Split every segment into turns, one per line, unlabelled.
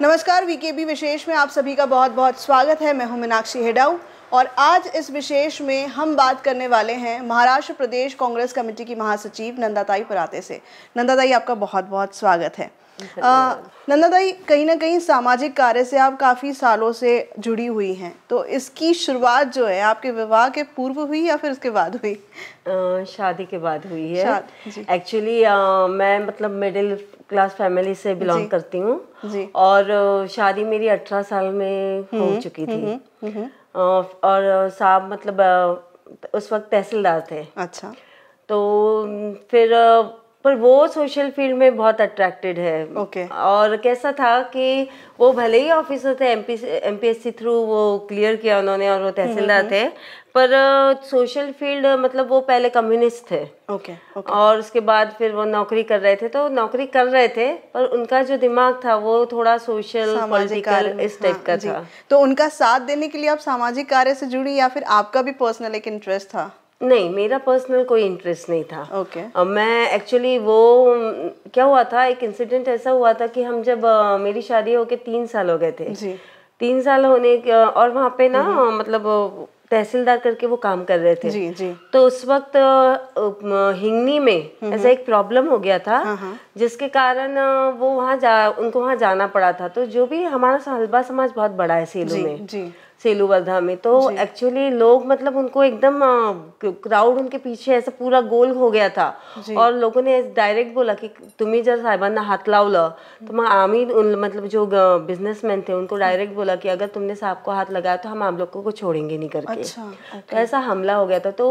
नमस्कार वीकेबी विशेष में आप सभी का बहुत बहुत स्वागत है मैं हूं मीनाक्षी हेडाऊ और आज इस विशेष में हम बात करने वाले हैं महाराष्ट्र प्रदेश कांग्रेस कमेटी की महासचिव नंदाताई पराते से नंदाताई आपका बहुत बहुत स्वागत है नंदाताई कहीं ना कहीं सामाजिक कार्य से आप काफ़ी सालों से जुड़ी हुई हैं तो इसकी शुरुआत जो है आपके विवाह के पूर्व हुई या फिर उसके बाद हुई आ, शादी के बाद हुई है
एक्चुअली मैं मतलब मिडिल क्लास फैमिली से बिलोंग करती हूँ और शादी मेरी अठारह साल में हो हम्म, चुकी थी हम्म, हम्म, और साहब मतलब उस वक्त तहसीलदार थे अच्छा तो फिर पर वो सोशल फील्ड में बहुत अट्रैक्टेड है ओके okay. और कैसा था कि वो भले ही ऑफिसर थे M P S C through वो क्लियर किया उन्होंने और वो तहसीलदार हम्म, थे हम्म। पर सोशल फील्ड मतलब वो पहले कम्युनिस्ट थे ओके okay, okay. और उसके बाद फिर वो नौकरी कर रहे थे तो नौकरी कर रहे थे पर उनका जो दिमाग था वो थोड़ा सोशल पॉलिटिकल इस टाइप हाँ, का था
तो उनका साथ देने के लिए आप सामाजिक कार्य से जुड़ी या फिर आपका भी पर्सनल एक इंटरेस्ट था
नहीं मेरा पर्सनल कोई इंटरेस्ट नहीं था ओके okay. मैं एक्चुअली वो क्या हुआ था एक इंसिडेंट ऐसा हुआ था कि हम जब मेरी शादी होके तीन साल हो गए थे जी तीन साल होने के और वहाँ पे ना हम्म। मतलब तहसीलदार करके वो काम कर रहे थे जी जी तो उस वक्त हिंगनी में हम्म, ऐसा हम्म। एक प्रॉब्लम हो गया था हाँ, हाँ। जिसके कारण वो वहाँ जा उनको वहाँ जाना पड़ा था तो जो भी हमारा हलबा समाज बहुत बड़ा है सेलू में जी सेलूवर्धा में तो एक्चुअली लोग मतलब उनको एकदम क्राउड उनके पीछे ऐसा पूरा गोल हो गया था और लोगों ने डायरेक्ट बोला की तुम्हें जर लाओ लो तो मैं आमी उन मतलब जो बिजनेसमैन थे उनको डायरेक्ट बोला कि अगर तुमने साहब को हाथ लगाया तो हम आप लोगों को छोड़ेंगे नहीं करके अच्छा, तो ऐसा हमला हो गया था तो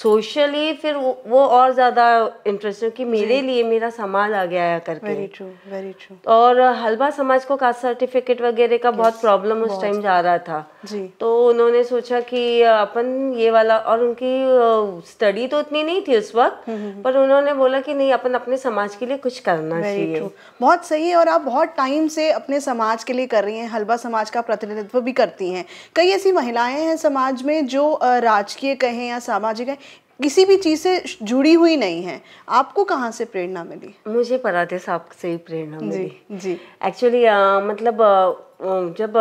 सोशली फिर वो और ज़्यादा इंटरेस्ट कि मेरे लिए मेरा समाज आ गया है करके वेरी ट्रू वेरी ट्रू और हलवा समाज को कास्ट सर्टिफिकेट वगैरह का yes, बहुत प्रॉब्लम उस टाइम जा रहा था जी तो उन्होंने सोचा कि अपन ये वाला और उनकी स्टडी तो इतनी नहीं थी उस वक्त हम्म, हम्म, हम्म। पर उन्होंने बोला कि
नहीं अपन अपने समाज
के लिए कुछ करना चाहिए
बहुत सही है और आप बहुत टाइम से अपने समाज के लिए कर रही हैं हलवा समाज का प्रतिनिधित्व भी करती हैं कई ऐसी महिलाएं हैं समाज में जो राजकीय कहें या सामाजिक हैं किसी भी चीज़ से जुड़ी हुई नहीं है आपको कहाँ से प्रेरणा मिली
मुझे पराठे साहब से ही प्रेरणा मिली जी एक्चुअली मतलब जब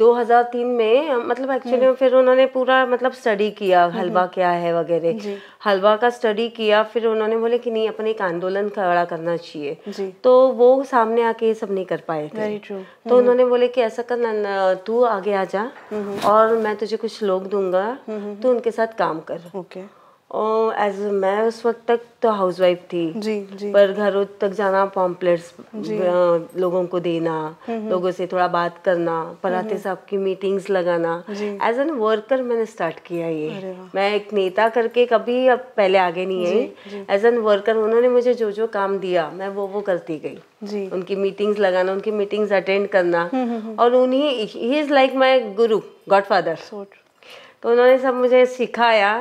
2003 में मतलब एक्चुअली हम्म। फिर उन्होंने पूरा मतलब स्टडी किया हम्म। हलवा क्या है वगैरह हलवा का स्टडी किया फिर उन्होंने बोले कि नहीं अपने एक आंदोलन खड़ा करना चाहिए तो वो सामने आके ये सब नहीं कर पाए थे तो हम्म। उन्होंने बोले कि ऐसा कर तू आगे आ जा और मैं तुझे कुछ लोग दूंगा तो उनके साथ काम कर एज मैं उस वक्त तक तो हाउस वाइफ थी जी, जी. पर घरों तक जाना पॉम्पलेट्स लोगों को देना हम्म, हम्म। लोगों से थोड़ा बात करना पराते साहब की मीटिंग्स लगाना एज एन वर्कर मैंने स्टार्ट किया ये मैं एक नेता करके कभी अब पहले आगे नहीं आई एज एन वर्कर उन्होंने मुझे जो जो काम दिया मैं वो वो करती गई जी. उनकी मीटिंग्स लगाना उनकी मीटिंग्स अटेंड करना हम्म, और उन्हीं ही इज लाइक माई गुरु फादर तो उन्होंने सब मुझे सिखाया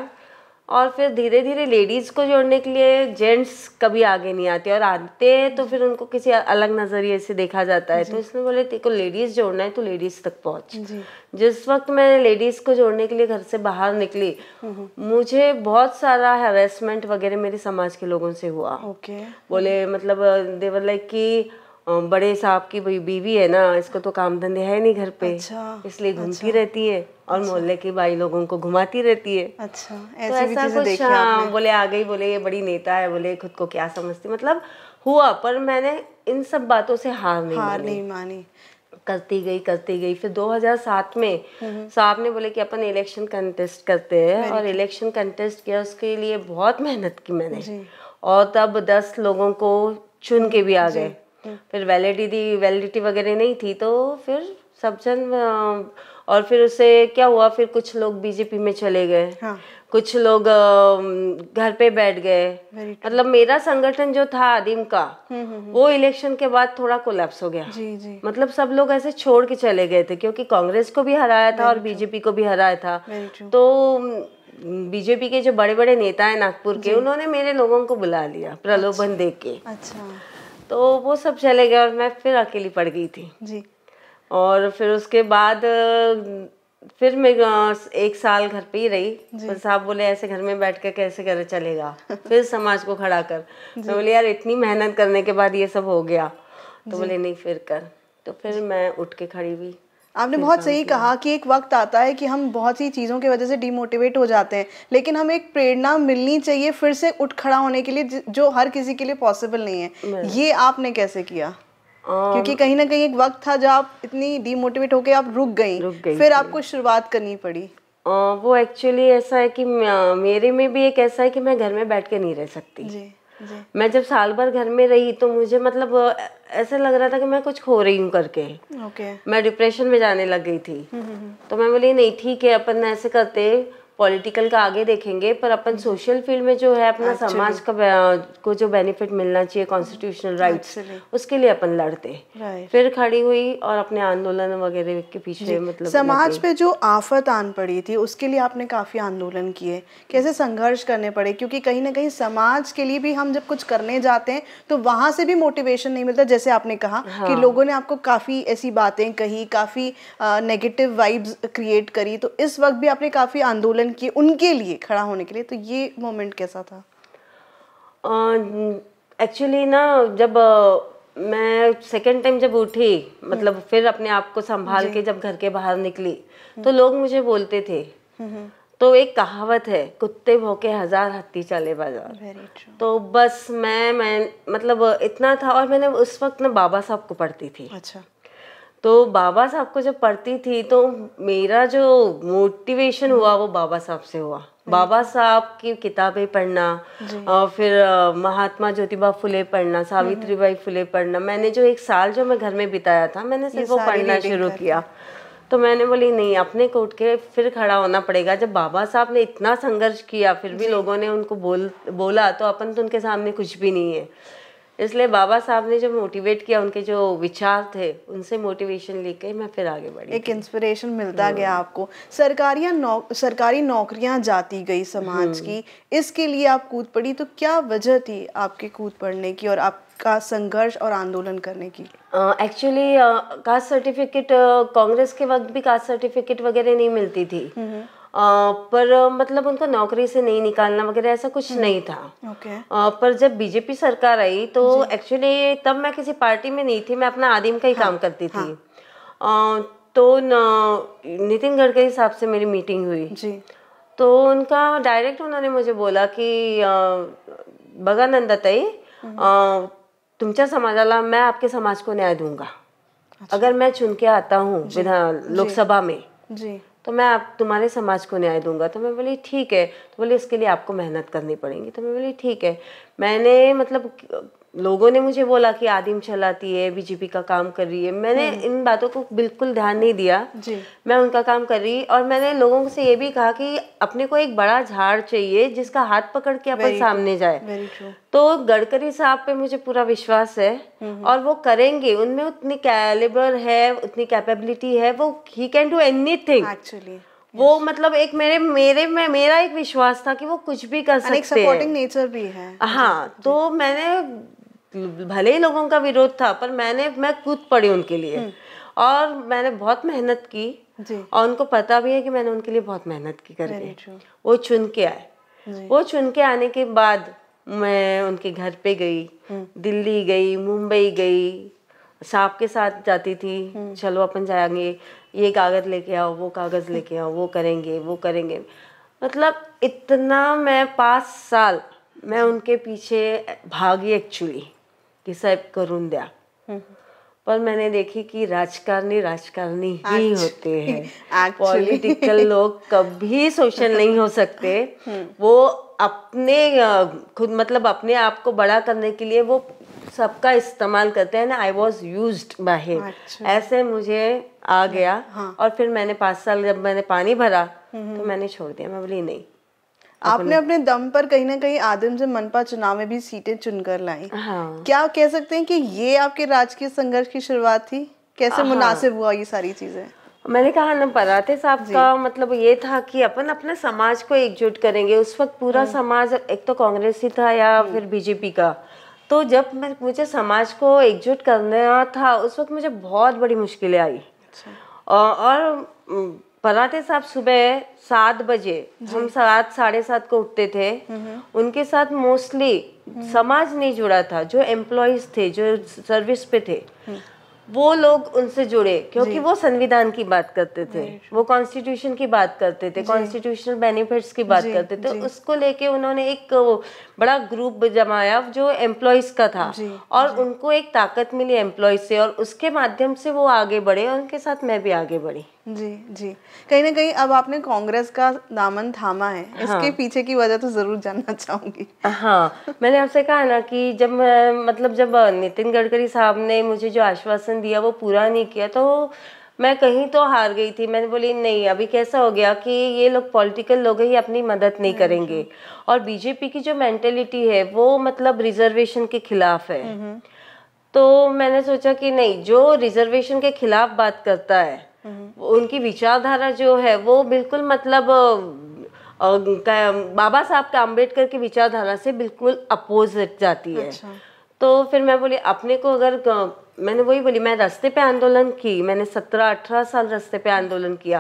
और फिर धीरे धीरे लेडीज़ को जोड़ने के लिए जेंट्स कभी आगे नहीं आते और आते हैं तो फिर उनको किसी अलग नज़रिए से देखा जाता है तो इसने बोले तेरे को लेडीज़ जोड़ना है तो लेडीज़ तक पहुँच जिस वक्त मैं लेडीज़ को जोड़ने के लिए घर से बाहर निकली मुझे बहुत सारा हेरेसमेंट वगैरह मेरे समाज के लोगों से हुआ
बोले
मतलब देवर लाइक की बड़े साहब की बीवी है ना इसको तो काम धंधे है नहीं घर पे अच्छा, इसलिए घूमती अच्छा, रहती है और अच्छा, मोहल्ले की भाई लोगों को घुमाती रहती है
अच्छा ऐसे तो ऐसा कुछ हाँ
बोले आ गई बोले ये बड़ी नेता है बोले खुद को क्या समझती मतलब हुआ पर मैंने इन सब बातों से हार नहीं हार मानी। नहीं मानी करती गई करती गई फिर 2007 में हम्म। साहब ने बोले कि अपन इलेक्शन कंटेस्ट करते हैं और इलेक्शन कंटेस्ट किया उसके लिए बहुत मेहनत की मैंने और तब दस लोगों को चुन के भी आ गए फिर वैलिडिटी वैलिडिटी वगैरह नहीं थी तो फिर सब जन और फिर उससे क्या हुआ फिर कुछ लोग बीजेपी में चले गए हाँ. कुछ लोग घर पे बैठ गए मतलब मेरा संगठन जो था आदिम का हुँ, हम्म, हुँ. हम्म, हम्म। वो इलेक्शन के बाद थोड़ा कोलैप्स हो गया जी, जी. मतलब सब लोग ऐसे छोड़ के चले गए थे क्योंकि कांग्रेस को भी हराया था और बीजेपी को भी हराया था तो बीजेपी के जो बड़े बड़े नेता है नागपुर के उन्होंने मेरे लोगों को बुला लिया प्रलोभन दे के अच्छा तो वो सब चले गए और मैं फिर अकेली पड़ गई थी जी और फिर उसके बाद फिर मैं एक साल घर पे ही रही फिर साहब बोले ऐसे घर में बैठ कर कैसे करे चलेगा फिर समाज को खड़ा कर तो बोले यार इतनी मेहनत करने के बाद ये सब हो गया तो बोले नहीं फिर कर तो फिर मैं उठ के खड़ी हुई
आपने बहुत सही कहा कि एक वक्त आता है कि हम बहुत सी चीज़ों की वजह से डीमोटिवेट हो जाते हैं लेकिन हमें एक प्रेरणा मिलनी चाहिए फिर से उठ खड़ा होने के लिए जो हर किसी के लिए पॉसिबल नहीं है ये आपने कैसे किया
क्योंकि कहीं
ना कहीं एक वक्त था जब आप इतनी डीमोटिवेट होकर आप रुक गई फिर आपको शुरुआत करनी पड़ी वो एक्चुअली
ऐसा है कि मेरे में भी एक ऐसा है कि मैं घर में बैठ के नहीं रह सकती जी मैं जब साल भर घर में रही तो मुझे मतलब ऐसे लग रहा था कि मैं कुछ खो रही हूँ करके okay. मैं डिप्रेशन में जाने लग गई थी हम्म, हम्म, हम्म। तो मैं बोली नहीं ठीक है अपन ऐसे करते पॉलिटिकल का आगे देखेंगे पर अपन सोशल हम्म। फील्ड में जो है अपना समाज का को जो बेनिफिट मिलना चाहिए कॉन्स्टिट्यूशनल राइट्स उसके लिए अपन लड़ते फिर खड़ी हुई और अपने आंदोलन वगैरह के पीछे मतलब समाज पे
जो आफत आन पड़ी थी उसके लिए आपने काफी आंदोलन किए कैसे संघर्ष करने पड़े क्योंकि कहीं ना कहीं समाज के लिए भी हम जब कुछ करने जाते हैं तो वहां से भी मोटिवेशन नहीं मिलता जैसे आपने कहा कि हाँ। लोगों ने आपको काफी ऐसी बातें कही काफी नेगेटिव वाइब्स क्रिएट करी तो इस वक्त भी आपने काफी आंदोलन रिप्रेजेंट किए उनके लिए खड़ा होने के लिए तो ये मोमेंट कैसा था
एक्चुअली uh, ना जब uh, मैं सेकेंड टाइम जब उठी मतलब हम्म। फिर अपने आप को संभाल के जब घर के बाहर निकली हम्म। तो लोग मुझे बोलते थे हम्म, तो एक कहावत है कुत्ते भौके हजार हत्ती चले बाजार तो बस मैं मैं मतलब इतना था और मैंने उस वक्त ना बाबा साहब को पढ़ती थी अच्छा तो बाबा साहब को जब पढ़ती थी तो मेरा जो मोटिवेशन हुआ वो बाबा साहब से हुआ बाबा साहब की किताबें पढ़ना और फिर महात्मा ज्योतिबा फुले पढ़ना हम्म। सावित्री बाई फुले पढ़ना मैंने जो एक साल जो मैं घर में बिताया था मैंने सिर्फ वो पढ़ना शुरू किया तो मैंने बोली नहीं अपने को उठ के फिर खड़ा होना पड़ेगा जब बाबा साहब ने इतना संघर्ष किया फिर भी लोगों ने उनको बोल बोला तो अपन तो उनके सामने कुछ भी नहीं है इसलिए बाबा साहब ने जो मोटिवेट किया उनके जो विचार थे उनसे मोटिवेशन
लेके मैं फिर आगे बढ़ी एक इंस्पिरेशन मिलता गया हाँ। आपको सरकारी नौ, सरकारी नौकरियां जाती गई समाज हम्म। की इसके लिए आप कूद पड़ी तो क्या वजह थी आपके कूद पड़ने की और आप का संघर्ष और आंदोलन करने की एक्चुअली कास्ट
सर्टिफिकेट कांग्रेस के वक्त भी कास्ट सर्टिफिकेट वगैरह नहीं मिलती थी हम्म। पर मतलब उनको नौकरी से नहीं निकालना वगैरह ऐसा कुछ हम्म। नहीं था okay. पर जब बीजेपी सरकार आई तो एक्चुअली तब मैं किसी पार्टी में नहीं थी मैं अपना आदिम का ही हाँ, काम करती थी हाँ. तो नितिन गडकरी साहब से मेरी मीटिंग हुई जी तो उनका डायरेक्ट उन्होंने मुझे बोला कि बघा तई
हम्म।
तुमच्या समाजाला मैं आपके समाज को न्याय दूंगा अच्छा। अगर मैं चुन के आता हूँ विधान लोकसभा में जी तो मैं आप तुम्हारे समाज को न्याय दूंगा तो मैं बोली ठीक है तो बोली इसके लिए आपको मेहनत करनी पड़ेगी तो मैं बोली ठीक है मैंने मतलब लोगों ने मुझे बोला कि आदिम चलाती है बीजेपी का काम कर रही है मैंने हम्म। इन बातों को बिल्कुल ध्यान नहीं दिया जी। मैं उनका काम कर रही और मैंने लोगों से ये भी कहा कि अपने को एक बड़ा झाड़ चाहिए जिसका हाथ पकड़ के अपन सामने जाए तो गडकरी साहब पे मुझे पूरा विश्वास है हम्म। और वो करेंगे उनमें उतनी कैलिबर है उतनी कैपेबिलिटी है वो ही कैन डू एनी थिंग वो मतलब एक मेरे मेरे में मेरा एक विश्वास था कि वो कुछ भी कर सकते हैं सपोर्टिंग
नेचर भी है
हाँ तो मैंने भले ही लोगों का विरोध था पर मैंने मैं कूद पड़ी उनके लिए हम्म। और मैंने बहुत मेहनत की और उनको पता भी है कि मैंने उनके लिए बहुत मेहनत की करके वो चुन के आए वो चुन के आने के बाद मैं उनके घर पे गई हम्म। दिल्ली गई मुंबई गई सांप के साथ जाती थी हम्म। चलो अपन जाएंगे ये कागज लेके आओ वो कागज लेके आओ वो करेंगे वो करेंगे मतलब इतना मैं पाँच साल मैं उनके पीछे भागी एक्चुअली कि साहब करून दिया हम्म। पर मैंने देखी कि राजकारणी राजकारणी ही अच्छा। होते हैं पॉलिटिकल लोग कभी सोशल नहीं हो सकते हम्म। वो अपने खुद मतलब अपने आप को बड़ा करने के लिए वो सबका इस्तेमाल करते हैं ना आई वॉज यूज बाहे ऐसे मुझे आ गया हाँ। और फिर मैंने पाँच साल जब मैंने पानी भरा हम्म। तो मैंने छोड़ दिया मैं बोली नहीं
आपने अपने दम पर कहीं ना कहीं आदम से मनपा चुनाव में भी सीटें चुनकर लाई हाँ। क्या कह सकते हैं कि ये आपके राजकीय संघर्ष की शुरुआत थी कैसे हाँ। मुनासिब हुआ ये सारी चीजें
मैंने कहा ना पराठे साहब का मतलब ये था कि अपन अपने समाज को एकजुट करेंगे उस वक्त पूरा हाँ। समाज एक तो कांग्रेस ही था या फिर बीजेपी का तो जब मैं मुझे समाज को एकजुट करना था उस वक्त मुझे बहुत बड़ी मुश्किलें आई अच्छा। और पराठे साहब सुबह सात बजे हम सात साढ़े सात को उठते थे उनके साथ मोस्टली हम्म। समाज नहीं जुड़ा था जो एम्प्लॉयज थे जो सर्विस पे थे हम्म। वो लोग उनसे जुड़े क्योंकि वो संविधान की बात करते थे वो कॉन्स्टिट्यूशन की बात करते थे कॉन्स्टिट्यूशनल बेनिफिट्स की बात करते थे तो उसको लेके उन्होंने एक बड़ा ग्रुप जमाया जो एम्प्लॉयज का था और उनको एक ताकत मिली एम्प्लॉयज से और उसके माध्यम से वो आगे बढ़े और उनके साथ मैं भी आगे बढ़ी
जी जी कहीं ना कहीं अब आपने कांग्रेस का दामन थामा है हाँ। इसके पीछे की वजह तो जरूर जानना चाहूंगी
हाँ
मैंने आपसे कहा ना कि जब
मतलब जब नितिन गडकरी साहब ने मुझे जो आश्वासन दिया वो पूरा नहीं किया तो मैं कहीं तो हार गई थी मैंने बोली नहीं अभी कैसा हो गया कि ये लोग पॉलिटिकल लोग ही अपनी मदद नहीं हाँ करेंगे और बीजेपी की जो मेंटेलिटी है वो मतलब रिजर्वेशन के खिलाफ है हम्म, हम्म। तो मैंने सोचा कि नहीं जो रिजर्वेशन के खिलाफ बात करता है उनकी विचारधारा जो है वो बिल्कुल मतलब बाबा साहब के अम्बेडकर की विचारधारा से बिल्कुल अपोजिट जाती है अच्छा। तो फिर मैं बोली अपने को अगर मैंने वही बोली मैं रास्ते पे आंदोलन की मैंने सत्रह अठारह साल रास्ते पे आंदोलन किया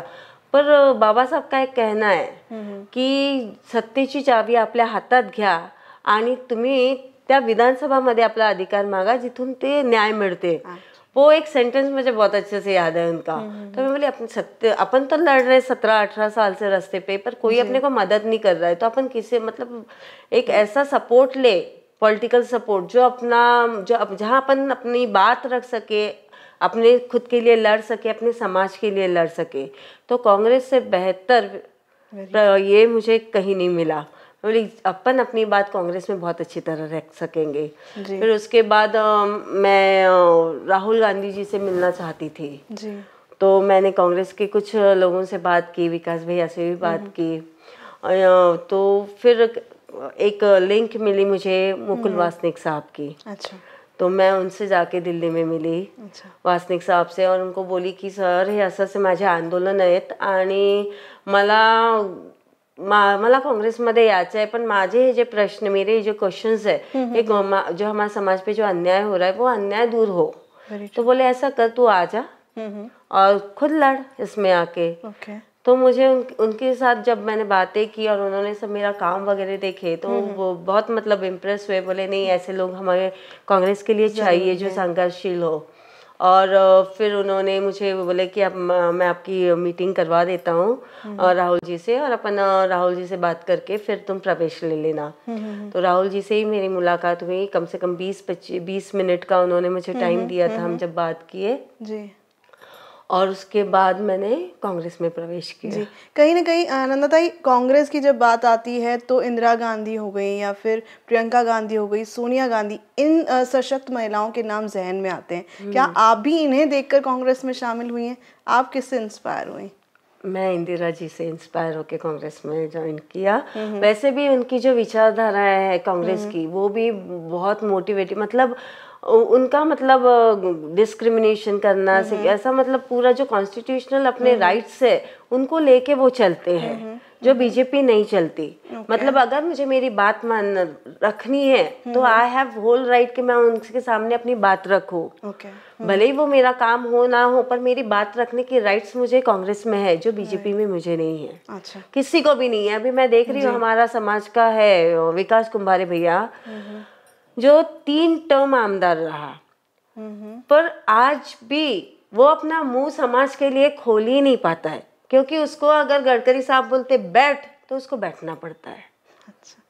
पर बाबा साहब का एक कहना है हम्म। कि सत्तेची चावी आपल्या हातात घ्या आणि तुम्ही त्या विधानसभामध्ये आपला अधिकार मागा जिथून ते न्याय मिळते वो एक सेंटेंस मुझे बहुत अच्छे से याद है उनका हम्म, हम्म। तो मैं बोली अपने सत्य अपन तो लड़ रहे सत्रह अठारह साल से रास्ते पे पर कोई अपने को मदद नहीं कर रहा है तो अपन किसी मतलब एक ऐसा सपोर्ट ले पॉलिटिकल सपोर्ट जो अपना जो जहाँ अपन अपनी बात रख सके अपने खुद के लिए लड़ सके अपने समाज के लिए लड़ सके तो कांग्रेस से बेहतर ये मुझे कहीं नहीं मिला बोले अपन अपनी बात कांग्रेस में बहुत अच्छी तरह रख सकेंगे फिर उसके बाद आ, मैं राहुल गांधी जी से मिलना चाहती थी जी। तो मैंने कांग्रेस के कुछ लोगों से बात की विकास भैया से भी बात हम्म। की तो फिर एक लिंक मिली मुझे मुकुल हम्म। वासनिक साहब की अच्छा तो मैं उनसे जाके दिल्ली में मिली अच्छा। वासनिक साहब से और उनको बोली कि सर हे असं माझे आंदोलन आहेत आणि मला माला कांग्रेस मध्य यायचं आहे प्रश्न मेरे जो क्वेश्चन है एक जो हमारे समाज पे जो अन्याय हो रहा है वो अन्याय दूर हो तो बोले ऐसा कर तू आ जा हम्म, हम्म. और खुद लड़ इसमें आके तो मुझे उन, उनके साथ जब मैंने बातें की और उन्होंने सब मेरा काम वगैरह देखे तो हम्म, वो बहुत मतलब इम्प्रेस हुए बोले नहीं ऐसे लोग हमारे कांग्रेस के लिए चाहिए जो संघर्षशील हो और फिर उन्होंने मुझे बोले कि आप मैं आपकी मीटिंग करवा देता हूँ हम्म। राहुल जी से और अपन राहुल जी से बात करके फिर तुम प्रवेश ले लेना हम्म, हम्म, तो राहुल जी से ही मेरी मुलाकात हुई कम से कम बीस पच्चीस बीस मिनट का उन्होंने मुझे टाइम दिया था हम जब बात किए जी और उसके बाद मैंने कांग्रेस में प्रवेश किया जी
कहीं ना कहीं आनंदाताई कांग्रेस की जब बात आती है तो इंदिरा गांधी हो गई या फिर प्रियंका गांधी हो गई सोनिया गांधी इन सशक्त महिलाओं के नाम जहन में आते हैं हम्म। क्या आप भी इन्हें देखकर कांग्रेस में शामिल हुई हैं आप किससे इंस्पायर हुई
मैं इंदिरा जी से इंस्पायर होकर कांग्रेस में ज्वाइन किया वैसे भी उनकी
जो विचारधाराएं है
कांग्रेस हम्म। की वो भी बहुत मोटिवेटिव मतलब उनका मतलब डिस्क्रिमिनेशन करना हम्म, हम्म। ऐसा मतलब पूरा जो कॉन्स्टिट्यूशनल अपने राइट्स हम्म, है उनको लेके वो चलते हैं जो बीजेपी नहीं चलती okay. मतलब अगर मुझे मेरी बात मान रखनी है तो आई हैव होल राइट कि मैं उनके सामने अपनी बात रखू okay. भले ही वो मेरा काम हो ना हो पर मेरी बात रखने की राइट्स मुझे कांग्रेस में है जो बीजेपी में मुझे नहीं है अच्छा किसी को भी नहीं है अभी मैं देख रही हूँ हमारा समाज का है विकास कुंभारे भैया जो तीन टर्म आमदार रहा पर आज भी वो अपना मुंह समाज के लिए खोल ही नहीं पाता है क्योंकि उसको अगर गडकरी साहब बोलते बैठ तो उसको बैठना पड़ता है अच्छा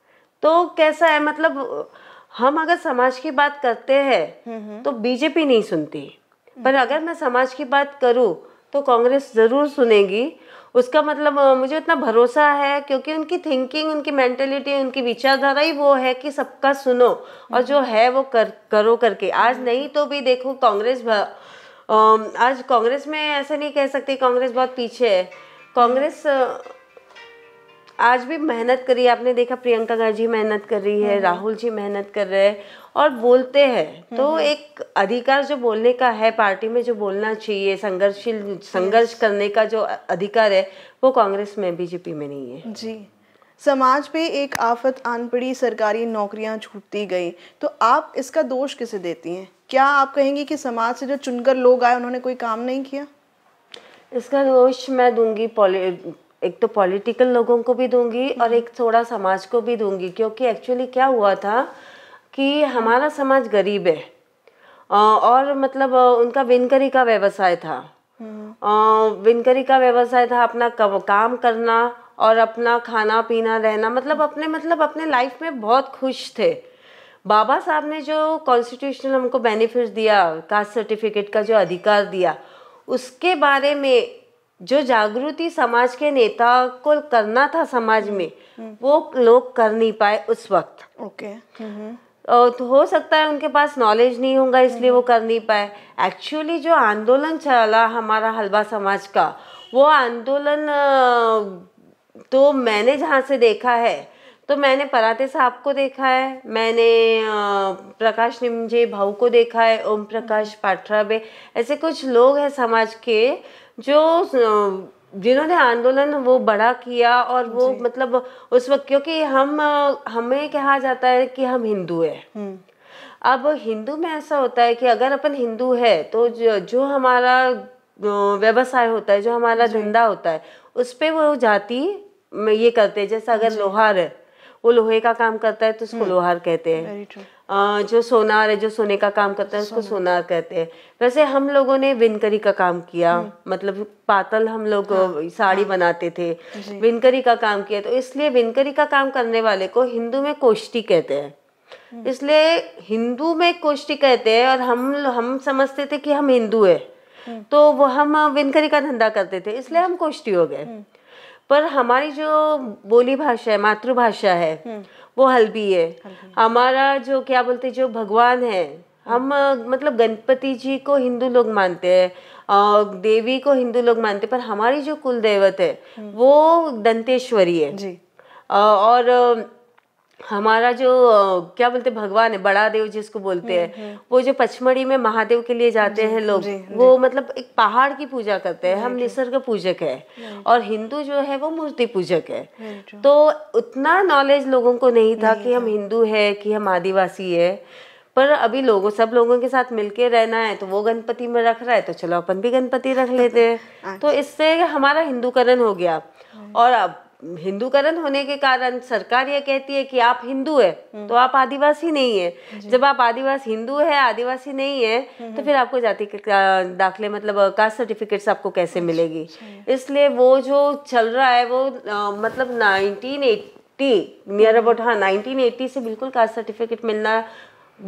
तो कैसा है मतलब हम अगर समाज की बात करते हैं तो बीजेपी नहीं सुनती पर अगर मैं समाज की बात करूं तो कांग्रेस जरूर सुनेगी उसका मतलब मुझे उतना भरोसा है क्योंकि उनकी थिंकिंग उनकी मेंटेलिटी उनकी विचारधारा ही वो है कि सबका सुनो और जो है वो कर करो करके आज हम्म। नहीं तो भी देखो कांग्रेस आज कांग्रेस में ऐसा नहीं कह सकते कांग्रेस बहुत पीछे है कांग्रेस आज भी मेहनत करी है आपने देखा प्रियंका गांधी मेहनत कर रही है हम्म। राहुल जी मेहनत कर रहे हैं और बोलते हैं तो हम्म। एक अधिकार जो बोलने का है पार्टी में जो बोलना चाहिए संघर्षशील संघर्ष करने का जो अधिकार है वो कांग्रेस में बीजेपी में नहीं है
जी समाज पे एक आफत आन पड़ी सरकारी नौकरियां छूटती गई तो आप इसका दोष किसे देती हैं क्या आप कहेंगी कि समाज से जो चुनकर लोग आए उन्होंने कोई काम नहीं किया
इसका दोष मैं दूंगी एक तो पॉलिटिकल लोगों को भी दूंगी और एक थोड़ा समाज को भी दूंगी क्योंकि एक्चुअली क्या हुआ था कि हमारा समाज गरीब है और मतलब उनका विनकरी का व्यवसाय था हम्म। विनकरी का व्यवसाय था अपना काम करना और अपना खाना पीना रहना मतलब अपने मतलब अपने लाइफ में बहुत खुश थे बाबा साहब ने जो कॉन्स्टिट्यूशनल हमको बेनिफिट दिया कास्ट सर्टिफिकेट का जो अधिकार दिया उसके बारे में जो जागृति समाज के नेता को करना था समाज में वो लोग कर नहीं पाए उस वक्त ओके तो हो सकता है उनके पास नॉलेज नहीं होगा इसलिए वो हम्म। कर नहीं पाए एक्चुअली जो आंदोलन चला हमारा हलवा समाज का वो आंदोलन तो मैंने जहाँ से देखा है तो मैंने पराते साहब को देखा है मैंने प्रकाश निमजे भाऊ को देखा है ओम प्रकाश पाठराबे ऐसे कुछ लोग हैं समाज के जो जिन्होंने आंदोलन वो बड़ा किया और वो मतलब उस वक्त क्योंकि हम हमें कहा जाता है कि हम हिंदू हैं हम्म। अब हिंदू में ऐसा होता है कि अगर अपन हिंदू है तो जो, जो हमारा व्यवसाय होता है जो हमारा धंधा होता है उस पर वो जाति ये करते हैं जैसा अगर लोहार है वो लोहे का काम करता है तो उसको हम्म। लोहार कहते हैं जो सोनार है जो सोने का काम करता है उसको सोनार कहते हैं वैसे हम लोगों ने विनकरी का काम किया हम्म। मतलब पातल हम लोग हाँ, साड़ी हाँ, बनाते थे विनकरी का काम किया तो इसलिए विनकरी का काम करने वाले को हिंदू में कोष्टी कहते हैं हम्म। इसलिए हिंदू में कोष्टी कहते हैं और हम हम समझते थे कि हम हिंदू है हम्म। तो वो हम विनकरी का धंधा करते थे इसलिए हम कोष्टी हो गए पर हमारी जो बोली भाषा है मातृभाषा है वो हल्बी है हमारा जो क्या बोलते जो भगवान है हम हम्म। मतलब गणपति जी को हिंदू लोग मानते हैं और देवी को हिंदू लोग मानते पर हमारी जो कुल देवत है हम्म। वो दंतेश्वरी है जी और हमारा जो क्या बोलते भगवान है बड़ा देव जिसको बोलते हम्म, हैं हम्म। वो जो पचमढ़ी में महादेव के लिए जाते हैं लोग वो मतलब एक पहाड़ की पूजा करते हैं हम निसर्ग पूजक है और हिंदू जो है वो मूर्ति पूजक है तो उतना नॉलेज लोगों को नहीं था कि हम हिंदू है कि हम आदिवासी है पर अभी लोगों सब लोगों के साथ मिलके रहना है तो वो गणपति में रख रहा है तो चलो अपन भी गणपति रख लेते हैं अच्छा। तो इससे हमारा हिंदूकरण हो गया हाँ। और अब हिंदूकरण होने के कारण सरकार ये कहती है कि आप हिंदू है हम्म। तो आप आदिवासी नहीं है जब आप आदिवासी हिंदू है आदिवासी नहीं है हम्म। तो फिर आपको जाति के दाखिले मतलब कास्ट सर्टिफिकेट्स आपको कैसे अच्छा, मिलेगी अच्छा। इसलिए वो जो चल रहा है वो आ, मतलब nineteen eighty near about hmm. हाँ नाइनटीन एट्टी से बिल्कुल कास्ट सर्टिफिकेट मिलना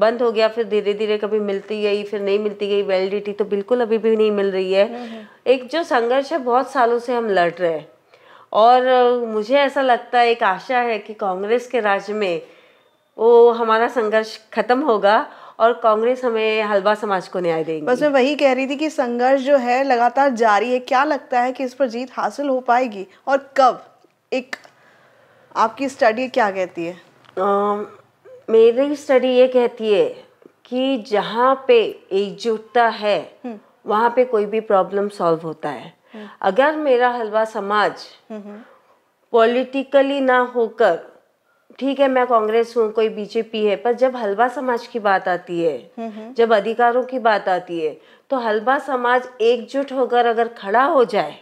बंद हो गया फिर धीरे धीरे कभी मिलती गई फिर नहीं मिलती गई वैलिडिटी तो बिल्कुल अभी भी नहीं मिल रही है एक जो संघर्ष है बहुत सालों से हम लड़ रहे हैं और मुझे ऐसा लगता है एक आशा है कि कांग्रेस के राज्य में वो हमारा संघर्ष खत्म होगा और कांग्रेस हमें हलवा समाज को न्याय देगी बस मैं
वही कह रही थी कि संघर्ष जो है लगातार जारी है क्या लगता है कि इस पर जीत हासिल हो पाएगी और कब एक आपकी स्टडी क्या कहती है आ, मेरी स्टडी ये कहती है
कि जहाँ पे एकजुटता है हम्म। वहाँ पे कोई भी प्रॉब्लम सॉल्व होता है अगर मेरा हलवा समाज पॉलिटिकली ना होकर ठीक है मैं कांग्रेस हूँ कोई बीजेपी है पर जब हलवा समाज की बात आती है जब अधिकारों की बात आती है तो हलवा समाज एकजुट होकर अगर खड़ा हो जाए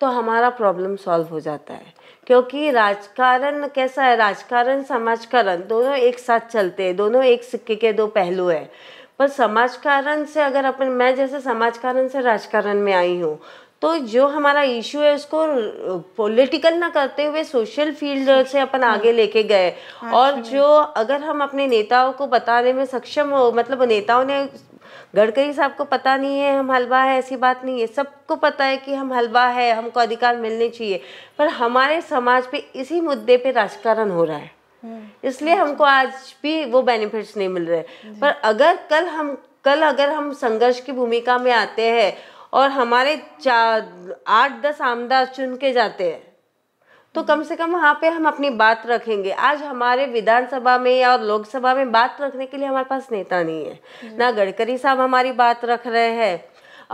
तो हमारा प्रॉब्लम सॉल्व हो जाता है क्योंकि राजकारण कैसा है राजकारण समाजकरण दोनों एक साथ चलते हैं दोनों एक सिक्के के दो पहलू है पर समाजकारण से अगर अपन मैं जैसे समाजकारण से राजकारण में आई हूँ तो जो हमारा इशू है उसको पॉलिटिकल ना करते हुए सोशल फील्ड से अपन हाँ। आगे लेके गए हाँ, और जो अगर हम अपने नेताओं को बताने में सक्षम हो मतलब नेताओं ने गडकरी साहब को पता नहीं है हम हलवा है ऐसी बात नहीं है सबको पता है कि हम हलवा है हमको अधिकार मिलने चाहिए पर हमारे समाज पे इसी मुद्दे पे राजकारण हो रहा है हम्म। इसलिए हमको आज भी वो बेनिफिट्स नहीं मिल रहे पर अगर कल हम कल अगर हम संघर्ष की भूमिका में आते हैं और हमारे चार आठ दस आमदार चुन के जाते हैं तो कम से कम वहाँ पे हम अपनी बात रखेंगे आज हमारे विधानसभा में या लोकसभा में बात रखने के लिए हमारे पास नेता नहीं है हम्म। ना गडकरी साहब हमारी बात रख रहे हैं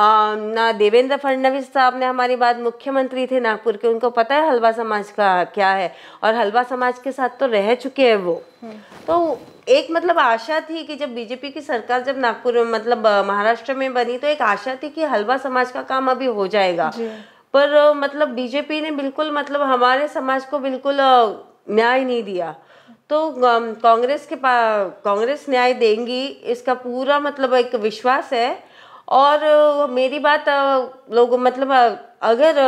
ना देवेंद्र फडणवीस साहब ने हमारी बात मुख्यमंत्री थे नागपुर के उनको पता है हलवा समाज का क्या है और हलवा समाज के साथ तो रह चुके हैं वो हम्म। तो एक मतलब आशा थी कि जब बीजेपी की सरकार जब नागपुर में मतलब महाराष्ट्र में बनी तो एक आशा थी कि हलवा समाज का काम अभी हो जाएगा पर मतलब बीजेपी ने बिल्कुल मतलब हमारे समाज को बिल्कुल न्याय नहीं दिया तो कांग्रेस के पास कांग्रेस न्याय देंगी इसका पूरा मतलब एक विश्वास है और मेरी बात लोग मतलब अगर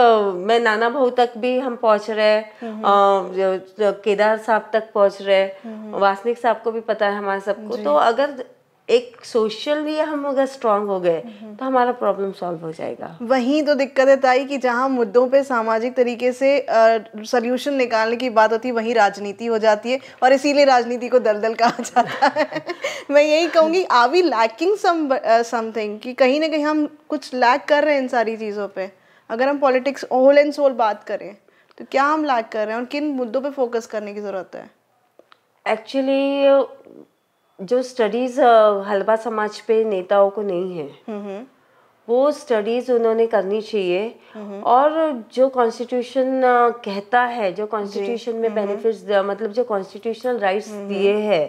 मैं नाना भा तक भी हम पहुंच रहे केदार साहब तक पहुंच रहे वासनिक साहब को भी पता है हमारे सबको तो अगर एक सोशल भी हम अगर स्ट्रांग हो गए हम्म। तो हमारा प्रॉब्लम सॉल्व हो जाएगा
वहीं तो दिक्कत है ताई कि जहां मुद्दों पे सामाजिक तरीके से सोल्यूशन निकालने की बात होती है वहीं राजनीति हो जाती है और इसीलिए राजनीति को दलदल कहा जाता है मैं यही कहूंगी आर वी लैकिंग समथिंग कि कहीं ना कहीं हम कुछ लैक कर रहे हैं इन सारी चीज़ों पर अगर हम पॉलिटिक्स होल एंड सोल बात करें तो क्या हम लैक कर रहे हैं और किन मुद्दों पर फोकस करने की ज़रूरत है एक्चुअली
जो स्टडीज हलवा समाज पे नेताओं को नहीं है वो स्टडीज उन्होंने करनी चाहिए और जो कॉन्स्टिट्यूशन कहता है जो कॉन्स्टिट्यूशन में बेनिफिट्स मतलब जो कॉन्स्टिट्यूशनल राइट्स दिए हैं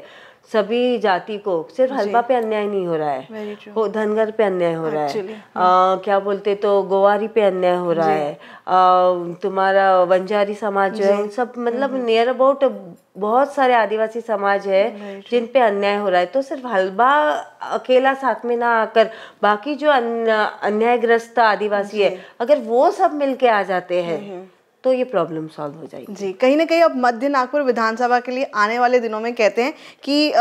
सभी जाति को सिर्फ हलवा पे अन्याय नहीं हो रहा है वो धनगर पे अन्याय हो रहा है आ, क्या बोलते तो गोवारी पे अन्याय हो रहा है आ, तुम्हारा वंजारी समाज जो है सब मतलब नियर अबाउट बहुत सारे आदिवासी समाज है जिन पे अन्याय हो रहा है तो सिर्फ हलवा अकेला साथ में ना आकर बाकी जो अन्यायग्रस्त आदिवासी है
अगर वो सब मिलके आ जाते हैं तो ये प्रॉब्लम सॉल्व हो जाएगी जी कहीं ना कहीं अब मध्य नागपुर विधानसभा के लिए आने वाले दिनों में कहते हैं कि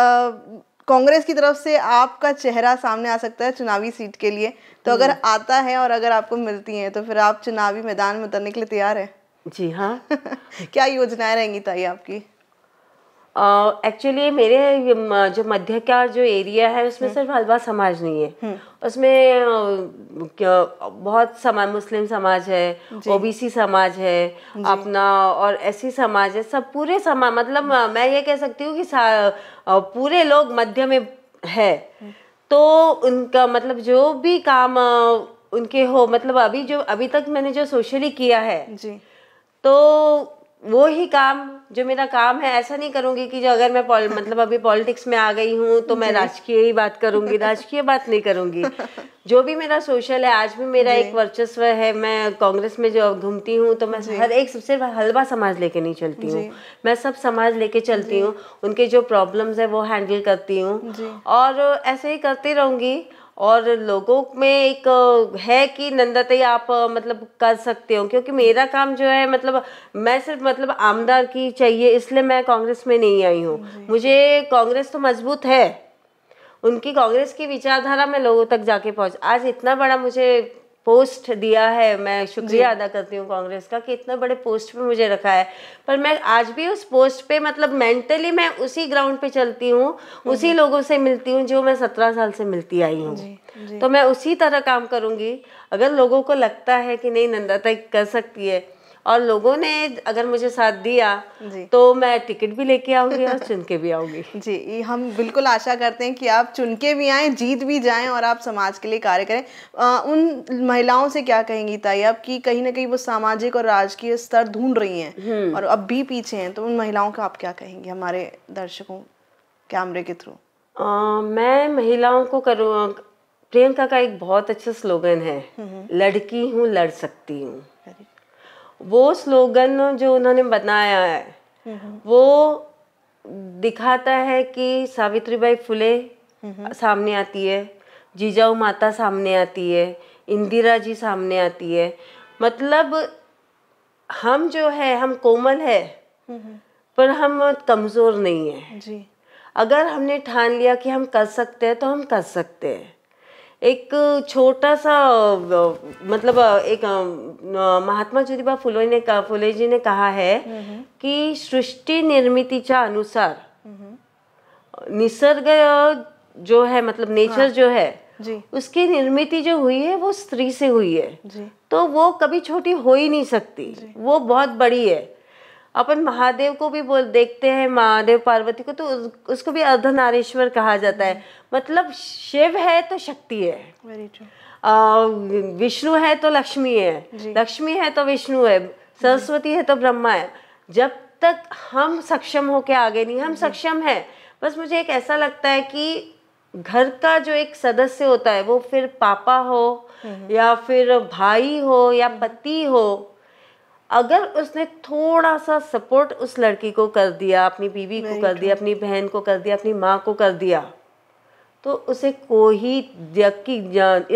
कांग्रेस की तरफ से आपका चेहरा सामने आ सकता है चुनावी सीट के लिए तो अगर हम्म। आता है और अगर आपको मिलती है तो फिर आप चुनावी मैदान में उतरने के लिए तैयार है जी हाँ क्या योजनाएं रहेंगी ताई आपकी
एक्चुअली uh, मेरे जो मध्य का जो एरिया है उसमें हम्म। सिर्फ हलवा समाज नहीं है हम्म। उसमें बहुत समाज मुस्लिम समाज है ओबीसी समाज है अपना और ऐसी समाज है सब पूरे समाज मतलब मैं ये कह सकती हूँ कि पूरे लोग मध्य में है हम्म। तो उनका मतलब जो भी काम उनके हो मतलब अभी जो अभी तक मैंने जो सोशली किया है जी तो वो ही काम जो मेरा काम है ऐसा नहीं करूंगी कि जो अगर मैं मतलब अभी पॉलिटिक्स में आ गई हूँ तो मैं राजकीय ही बात करूंगी राजकीय बात नहीं करूंगी जो भी मेरा सोशल है आज भी मेरा एक वर्चस्व है मैं कांग्रेस में जो घूमती हूँ तो मैं हर एक सबसे हलवा समाज लेके नहीं चलती हूँ मैं सब समाज लेके चलती हूँ उनके जो प्रॉब्लम्स है वो हैंडल करती हूँ और ऐसे ही करती रहूंगी और लोगों में एक है कि नंदातई आप मतलब कर सकते हो क्योंकि मेरा काम जो है मतलब मैं सिर्फ मतलब आमदार की चाहिए इसलिए मैं कांग्रेस में नहीं आई हूँ मुझे कांग्रेस तो मजबूत है उनकी कांग्रेस की विचारधारा में लोगों तक जाके पहुँच आज इतना बड़ा मुझे पोस्ट दिया है मैं शुक्रिया अदा करती हूँ कांग्रेस का कि इतने बड़े पोस्ट पे मुझे रखा है पर मैं आज भी उस पोस्ट पे मतलब मेंटली मैं उसी ग्राउंड पे चलती हूँ हम्म। उसी लोगों से मिलती हूँ जो मैं सत्रह साल से मिलती आई हूँ तो मैं उसी तरह काम करूँगी अगर लोगों को लगता है कि नहीं नंदाता कर सकती है और लोगों ने अगर मुझे साथ दिया
तो मैं टिकट भी लेके आऊंगी और चुन के भी आऊंगी जी हम बिल्कुल आशा करते हैं कि आप चुन के भी आए जीत भी जाए और आप समाज के लिए कार्य करें आ, उन महिलाओं से क्या कहेंगी ताई आप की कहीं ना कहीं वो सामाजिक और राजकीय स्तर ढूंढ रही हैं हम्म। और अब भी पीछे हैं तो उन महिलाओं को आप क्या कहेंगी हमारे दर्शकों कैमरे के थ्रू मैं
महिलाओं को करूँ प्रियंका का एक बहुत अच्छा स्लोगन है हम्म। लड़की हूँ लड़ सकती हूँ वो स्लोगन जो उन्होंने बनाया है हम्म हम्म। वो दिखाता है कि सावित्रीबाई फुले हम्म सामने आती है जीजाऊ माता सामने आती है इंदिरा जी सामने आती है मतलब हम जो है हम कोमल है पर हम कमज़ोर नहीं है जी अगर हमने ठान लिया कि हम कर सकते हैं तो हम कर सकते हैं एक छोटा सा मतलब एक महात्मा ज्योतिबा फुले ने फुले जी ने कहा है कि सृष्टि निर्मितीच्या अनुसार निसर्ग जो है मतलब नेचर हाँ, जो है जी। उसकी निर्मित जो हुई है वो स्त्री से हुई है जी। तो वो कभी छोटी हो ही नहीं सकती वो बहुत बड़ी है अपन महादेव को भी बोल देखते हैं महादेव पार्वती को तो उस, उसको भी अर्धनारेश्वर कहा जाता है मतलब शिव है तो शक्ति है विष्णु है तो लक्ष्मी है लक्ष्मी है तो विष्णु है सरस्वती है तो ब्रह्मा है जब तक हम सक्षम होके आगे नहीं हम सक्षम है बस मुझे एक ऐसा लगता है कि घर का जो एक सदस्य होता है वो फिर पापा हो हम्म। या फिर भाई हो या हम्म। पति हो अगर उसने थोड़ा सा सपोर्ट उस लड़की को कर दिया अपनी बीवी को कर दिया अपनी बहन को कर दिया अपनी माँ को कर दिया तो उसे कोई की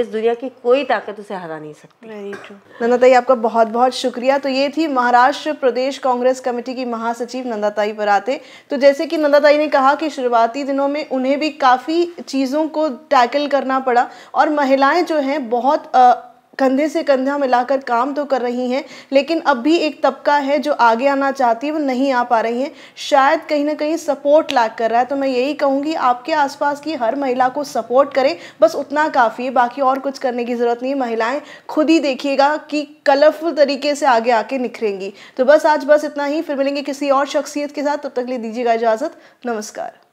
इस दुनिया की कोई ताकत उसे हरा नहीं
सकती नंदाताई आपका बहुत बहुत शुक्रिया तो ये थी महाराष्ट्र प्रदेश कांग्रेस कमेटी की महासचिव नंदाताई आते तो जैसे कि नंदाताई ने कहा कि शुरुआती दिनों में उन्हें भी काफ़ी चीज़ों को टैकल करना पड़ा और महिलाएं जो हैं बहुत आ, कंधे से कंधा मिलाकर काम तो कर रही हैं लेकिन अब भी एक तबका है जो आगे आना चाहती है वो नहीं आ पा रही हैं शायद कहीं ना कहीं सपोर्ट लैक कर रहा है तो मैं यही कहूँगी आपके आसपास की हर महिला को सपोर्ट करें बस उतना काफ़ी है बाकी और कुछ करने की ज़रूरत नहीं महिलाएं खुद ही देखिएगा कि कलरफुल तरीके से आगे आके निखरेंगी तो बस आज बस इतना ही फिर मिलेंगे किसी और शख्सियत के साथ तब तक ले दीजिएगा इजाज़त नमस्कार